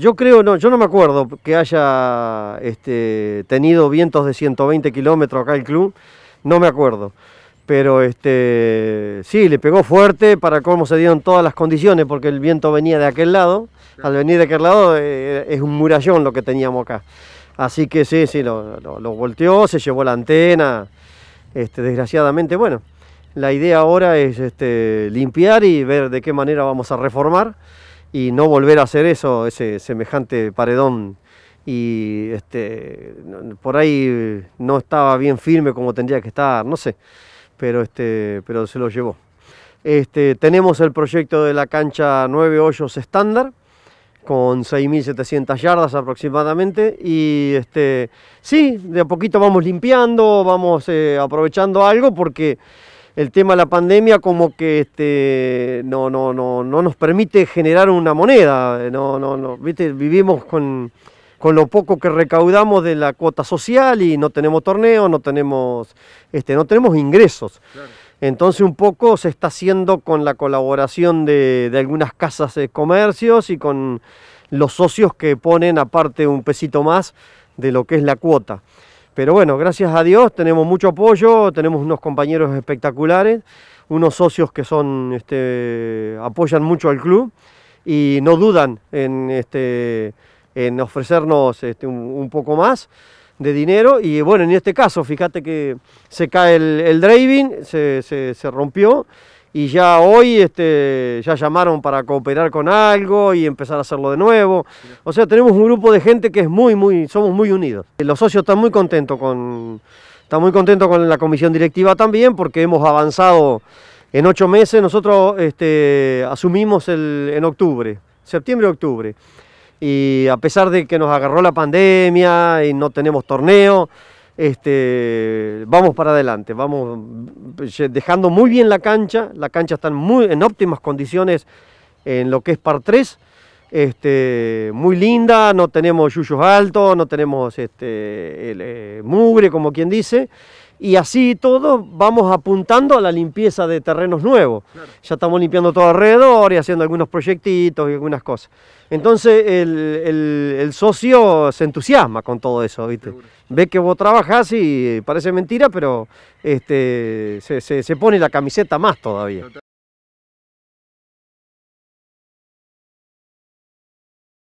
Yo creo, no, yo no me acuerdo que haya este, tenido vientos de 120 kilómetros acá el club, no me acuerdo. Pero este, sí, le pegó fuerte para cómo se dieron todas las condiciones, porque el viento venía de aquel lado. Al venir de aquel lado eh, es un murallón lo que teníamos acá. Así que sí, sí, lo, volteó, se llevó la antena. Este, desgraciadamente, bueno, la idea ahora es limpiar y ver de qué manera vamos a reformar y no volver a hacer eso, ese semejante paredón. Y este, por ahí no estaba bien firme como tendría que estar, no sé, pero, este, pero se lo llevó. Este, tenemos el proyecto de la cancha 9 hoyos estándar con 6.700 yardas aproximadamente. Y este, sí, de a poquito vamos limpiando, vamos eh, aprovechando algo porque el tema de la pandemia como que este, no, no, no, no nos permite generar una moneda. No, Vivimos con, lo poco que recaudamos de la cuota social y no tenemos torneo, no tenemos, este, no tenemos ingresos. Entonces un poco se está haciendo con la colaboración de, de, algunas casas de comercios y con los socios que ponen aparte un pesito más de lo que es la cuota. Pero bueno, gracias a Dios tenemos mucho apoyo, tenemos unos compañeros espectaculares, unos socios que son, este, apoyan mucho al club y no dudan en, este, ofrecernos este, un, poco más de dinero. Y bueno, en este caso, fíjate que se cae el, el driving, se, se rompió y ya hoy este, ya llamaron para cooperar con algo y empezar a hacerlo de nuevo. O sea, tenemos un grupo de gente que es muy, muy, somos muy unidos. Eh, los socios están muy contentos con, muy con la comisión directiva también porque hemos avanzado en ocho meses. Nosotros este, asumimos el, en octubre, septiembre-octubre. Y a pesar de que nos agarró la pandemia y no tenemos torneo, este, vamos para adelante, vamos dejando muy bien la cancha, la cancha está muy, en óptimas condiciones en lo que es par 3, este, muy linda, no tenemos yuyos altos, no tenemos este, eh, mugre, como quien dice, y así todo vamos apuntando a la limpieza de terrenos nuevos. Ya estamos limpiando todo alrededor y haciendo algunos proyectitos y algunas cosas. Entonces el, socio se entusiasma con todo eso, ¿viste? Ve que vos trabajas y parece mentira, pero este, se, pone la camiseta más todavía.